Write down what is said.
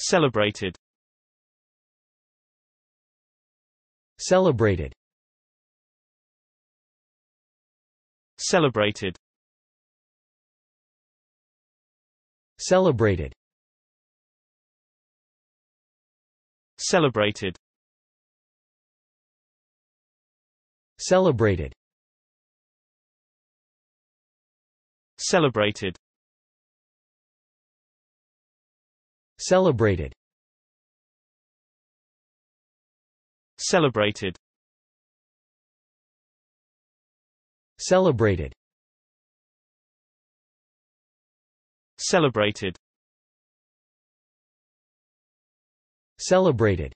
Celebrated Celebrated Celebrated Celebrated Celebrated Celebrated Celebrated Celebrated Celebrated Celebrated Celebrated Celebrated